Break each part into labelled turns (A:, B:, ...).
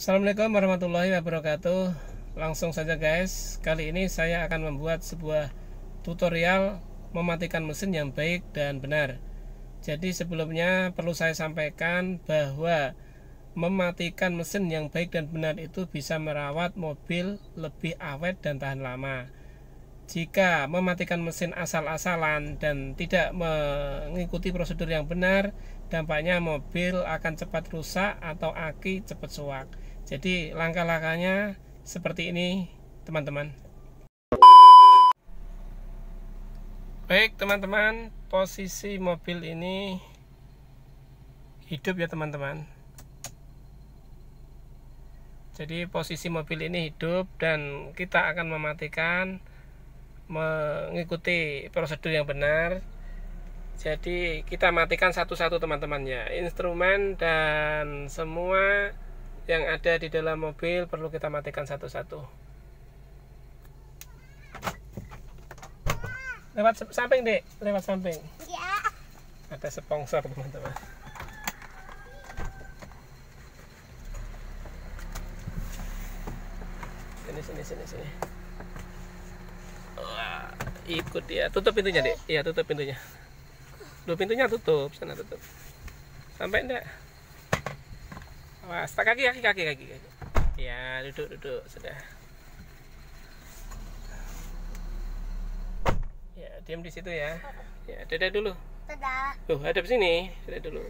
A: Assalamualaikum warahmatullahi wabarakatuh Langsung saja guys Kali ini saya akan membuat sebuah tutorial Mematikan mesin yang baik dan benar Jadi sebelumnya perlu saya sampaikan bahwa Mematikan mesin yang baik dan benar itu bisa merawat mobil lebih awet dan tahan lama jika mematikan mesin asal-asalan dan tidak mengikuti prosedur yang benar, dampaknya mobil akan cepat rusak atau aki cepat suak. Jadi langkah-langkahnya seperti ini teman-teman. Baik teman-teman, posisi mobil ini hidup ya teman-teman. Jadi posisi mobil ini hidup dan kita akan mematikan mengikuti prosedur yang benar. Jadi kita matikan satu-satu teman-teman ya, instrumen dan semua yang ada di dalam mobil perlu kita matikan satu-satu lewat samping dek lewat samping ya. ada sponsor teman-teman sini sini sini sini Wah, ikut dia tutup pintunya dek iya tutup pintunya dua pintunya tutup sana tutup sampai enggak Mas, kaki kaki kaki kaki. Ya, duduk duduk sudah. Ya, diam di situ ya. Ya, dadah dulu. Dadah. Tuh, hadap sini. Dadah dulu.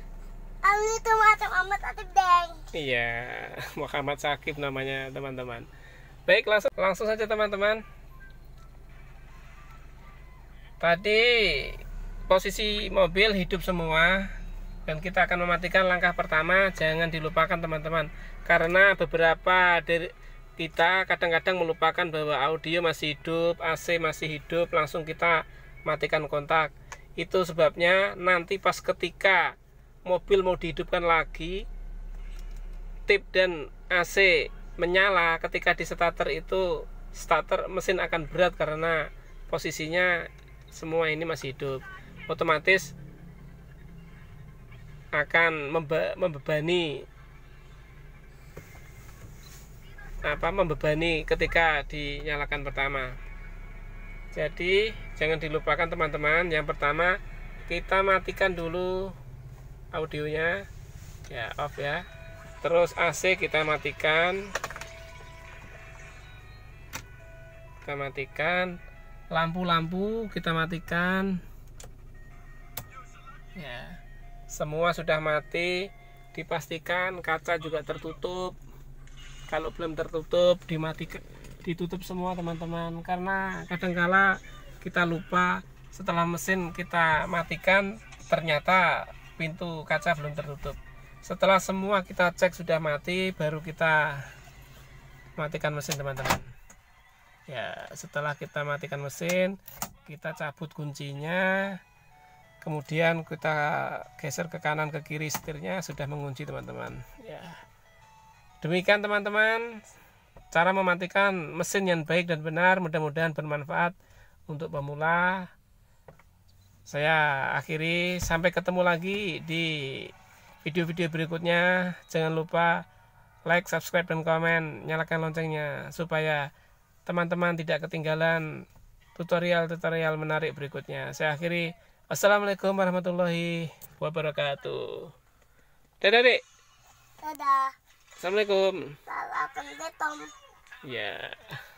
A: Ali itu macam amat Atib Deng. Iya, Muhammad Sakib namanya, teman-teman. Baik, langsung langsung saja teman-teman. Tadi posisi mobil hidup semua, dan kita akan mematikan langkah pertama jangan dilupakan teman-teman karena beberapa dari kita kadang-kadang melupakan bahwa audio masih hidup AC masih hidup langsung kita matikan kontak itu sebabnya nanti pas ketika mobil mau dihidupkan lagi tip dan AC menyala ketika di starter itu starter mesin akan berat karena posisinya semua ini masih hidup otomatis akan membe membebani apa membebani ketika dinyalakan pertama jadi jangan dilupakan teman-teman yang pertama kita matikan dulu audionya ya off ya terus AC kita matikan kita matikan lampu-lampu kita matikan ya semua sudah mati dipastikan kaca juga tertutup kalau belum tertutup dimatikan ditutup semua teman-teman karena kadangkala kita lupa setelah mesin kita matikan ternyata pintu kaca belum tertutup setelah semua kita cek sudah mati baru kita matikan mesin teman-teman ya setelah kita matikan mesin kita cabut kuncinya kemudian kita geser ke kanan ke kiri setirnya sudah mengunci teman-teman ya demikian teman-teman cara mematikan mesin yang baik dan benar mudah-mudahan bermanfaat untuk pemula saya akhiri sampai ketemu lagi di video-video berikutnya jangan lupa like subscribe dan komen nyalakan loncengnya supaya teman-teman tidak ketinggalan tutorial-tutorial menarik berikutnya saya akhiri Assalamualaikum warahmatullahi wabarakatuh. Dadah, Dek. Dadah. Assalamualaikum. Waalaikumsalam. Ya.